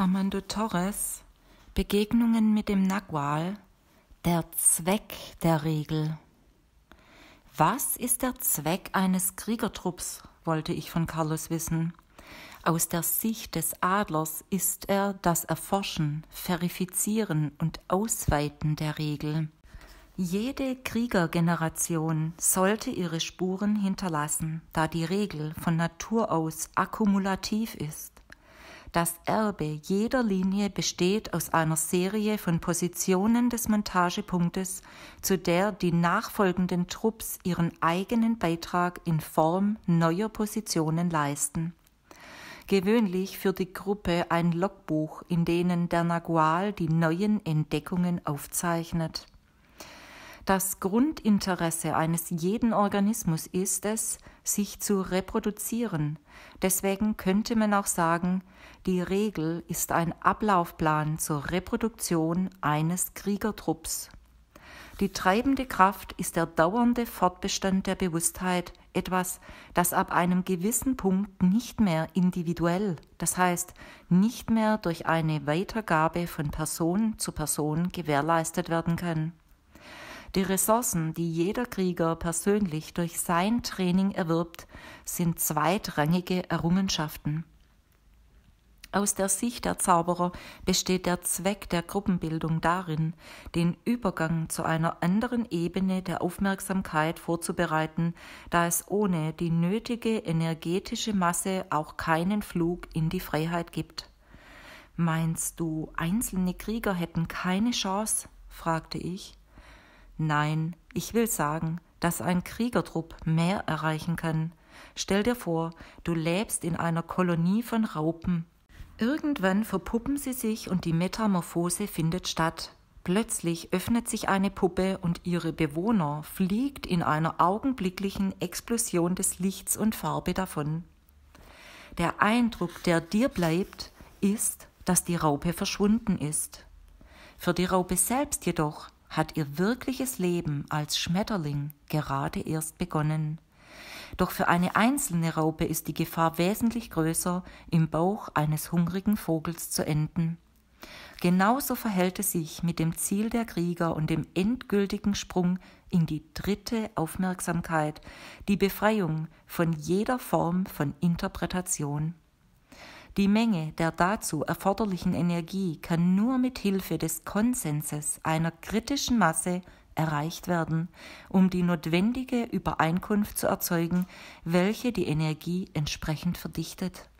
Armando Torres Begegnungen mit dem Nagual Der Zweck der Regel Was ist der Zweck eines Kriegertrupps, wollte ich von Carlos wissen. Aus der Sicht des Adlers ist er das Erforschen, Verifizieren und Ausweiten der Regel. Jede Kriegergeneration sollte ihre Spuren hinterlassen, da die Regel von Natur aus akkumulativ ist. Das Erbe jeder Linie besteht aus einer Serie von Positionen des Montagepunktes, zu der die nachfolgenden Trupps ihren eigenen Beitrag in Form neuer Positionen leisten. Gewöhnlich führt die Gruppe ein Logbuch, in denen der Nagual die neuen Entdeckungen aufzeichnet. Das Grundinteresse eines jeden Organismus ist es, sich zu reproduzieren. Deswegen könnte man auch sagen, die Regel ist ein Ablaufplan zur Reproduktion eines Kriegertrupps. Die treibende Kraft ist der dauernde Fortbestand der Bewusstheit, etwas, das ab einem gewissen Punkt nicht mehr individuell, das heißt nicht mehr durch eine Weitergabe von Person zu Person gewährleistet werden kann. Die Ressourcen, die jeder Krieger persönlich durch sein Training erwirbt, sind zweitrangige Errungenschaften. Aus der Sicht der Zauberer besteht der Zweck der Gruppenbildung darin, den Übergang zu einer anderen Ebene der Aufmerksamkeit vorzubereiten, da es ohne die nötige energetische Masse auch keinen Flug in die Freiheit gibt. Meinst du, einzelne Krieger hätten keine Chance? fragte ich. Nein, ich will sagen, dass ein Kriegertrupp mehr erreichen kann. Stell dir vor, du lebst in einer Kolonie von Raupen. Irgendwann verpuppen sie sich und die Metamorphose findet statt. Plötzlich öffnet sich eine Puppe und ihre Bewohner fliegt in einer augenblicklichen Explosion des Lichts und Farbe davon. Der Eindruck, der dir bleibt, ist, dass die Raupe verschwunden ist. Für die Raupe selbst jedoch hat ihr wirkliches Leben als Schmetterling gerade erst begonnen. Doch für eine einzelne Raupe ist die Gefahr wesentlich größer, im Bauch eines hungrigen Vogels zu enden. Genauso verhält es sich mit dem Ziel der Krieger und dem endgültigen Sprung in die dritte Aufmerksamkeit, die Befreiung von jeder Form von Interpretation. Die Menge der dazu erforderlichen Energie kann nur mit Hilfe des Konsenses einer kritischen Masse erreicht werden, um die notwendige Übereinkunft zu erzeugen, welche die Energie entsprechend verdichtet.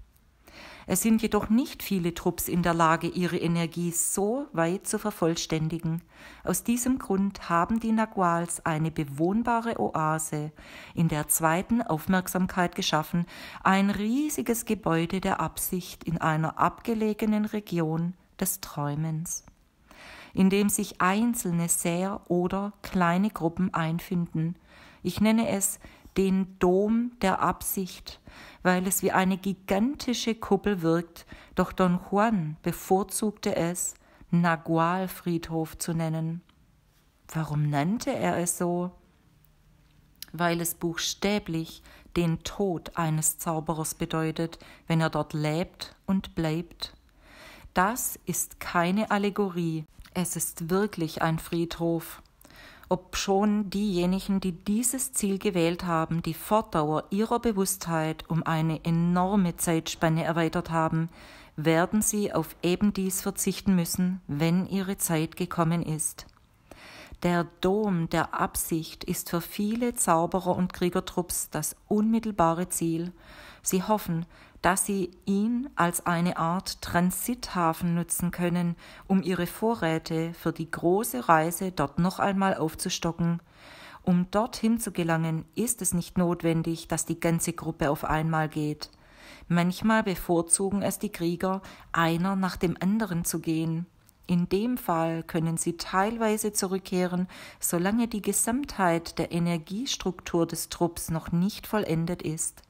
Es sind jedoch nicht viele Trupps in der Lage, ihre Energie so weit zu vervollständigen. Aus diesem Grund haben die Naguals eine bewohnbare Oase in der zweiten Aufmerksamkeit geschaffen, ein riesiges Gebäude der Absicht in einer abgelegenen Region des Träumens in dem sich einzelne sehr oder kleine Gruppen einfinden. Ich nenne es den Dom der Absicht, weil es wie eine gigantische Kuppel wirkt, doch Don Juan bevorzugte es, Nagualfriedhof zu nennen. Warum nannte er es so? Weil es buchstäblich den Tod eines Zauberers bedeutet, wenn er dort lebt und bleibt. Das ist keine Allegorie, es ist wirklich ein Friedhof ob schon diejenigen, die dieses Ziel gewählt haben, die Fortdauer ihrer Bewusstheit um eine enorme Zeitspanne erweitert haben, werden sie auf eben dies verzichten müssen, wenn ihre Zeit gekommen ist. Der Dom der Absicht ist für viele Zauberer und Kriegertrupps das unmittelbare Ziel. Sie hoffen, dass sie ihn als eine Art Transithafen nutzen können, um ihre Vorräte für die große Reise dort noch einmal aufzustocken. Um dorthin zu gelangen, ist es nicht notwendig, dass die ganze Gruppe auf einmal geht. Manchmal bevorzugen es die Krieger, einer nach dem anderen zu gehen. In dem Fall können sie teilweise zurückkehren, solange die Gesamtheit der Energiestruktur des Trupps noch nicht vollendet ist.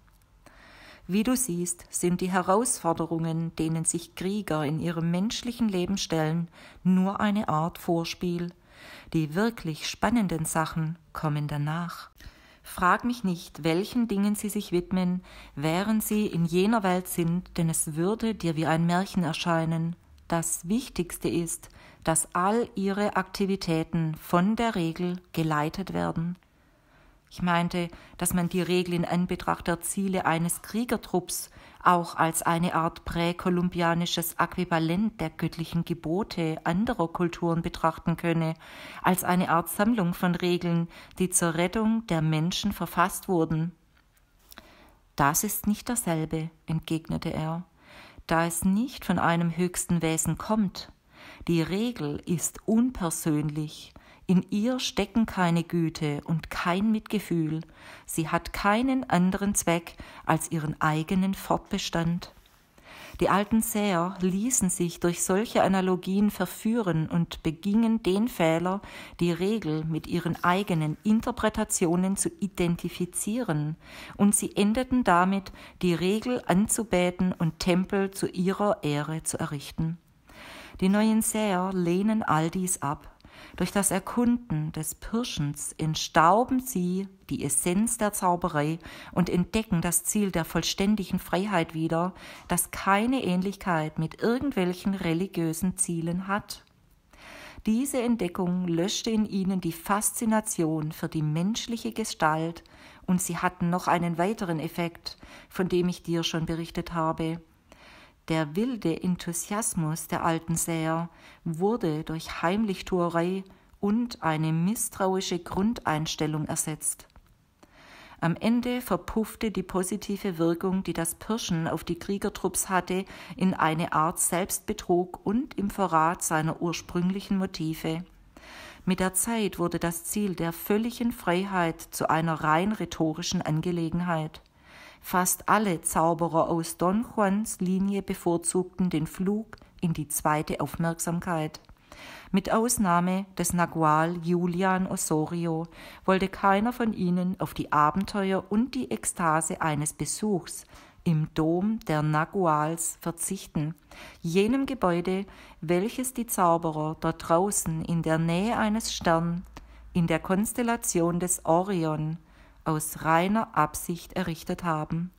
Wie du siehst, sind die Herausforderungen, denen sich Krieger in ihrem menschlichen Leben stellen, nur eine Art Vorspiel. Die wirklich spannenden Sachen kommen danach. Frag mich nicht, welchen Dingen sie sich widmen, während sie in jener Welt sind, denn es würde dir wie ein Märchen erscheinen. Das Wichtigste ist, dass all ihre Aktivitäten von der Regel geleitet werden. Ich meinte, dass man die Regel in Anbetracht der Ziele eines Kriegertrupps auch als eine Art präkolumbianisches Äquivalent der göttlichen Gebote anderer Kulturen betrachten könne, als eine Art Sammlung von Regeln, die zur Rettung der Menschen verfasst wurden. Das ist nicht dasselbe, entgegnete er, da es nicht von einem höchsten Wesen kommt. Die Regel ist unpersönlich, in ihr stecken keine Güte und kein Mitgefühl. Sie hat keinen anderen Zweck als ihren eigenen Fortbestand. Die alten Säher ließen sich durch solche Analogien verführen und begingen den Fehler, die Regel mit ihren eigenen Interpretationen zu identifizieren, und sie endeten damit, die Regel anzubeten und Tempel zu ihrer Ehre zu errichten. Die neuen Säher lehnen all dies ab durch das Erkunden des Pirschens entstauben sie die Essenz der Zauberei und entdecken das Ziel der vollständigen Freiheit wieder, das keine Ähnlichkeit mit irgendwelchen religiösen Zielen hat. Diese Entdeckung löschte in ihnen die Faszination für die menschliche Gestalt und sie hatten noch einen weiteren Effekt, von dem ich dir schon berichtet habe. Der wilde Enthusiasmus der alten Säher wurde durch Heimlichtuerei und eine misstrauische Grundeinstellung ersetzt. Am Ende verpuffte die positive Wirkung, die das Pirschen auf die Kriegertrupps hatte, in eine Art Selbstbetrug und im Verrat seiner ursprünglichen Motive. Mit der Zeit wurde das Ziel der völligen Freiheit zu einer rein rhetorischen Angelegenheit. Fast alle Zauberer aus Don Juans Linie bevorzugten den Flug in die zweite Aufmerksamkeit. Mit Ausnahme des Nagual Julian Osorio wollte keiner von ihnen auf die Abenteuer und die Ekstase eines Besuchs im Dom der Naguals verzichten, jenem Gebäude, welches die Zauberer dort draußen in der Nähe eines Sterns in der Konstellation des Orion aus reiner Absicht errichtet haben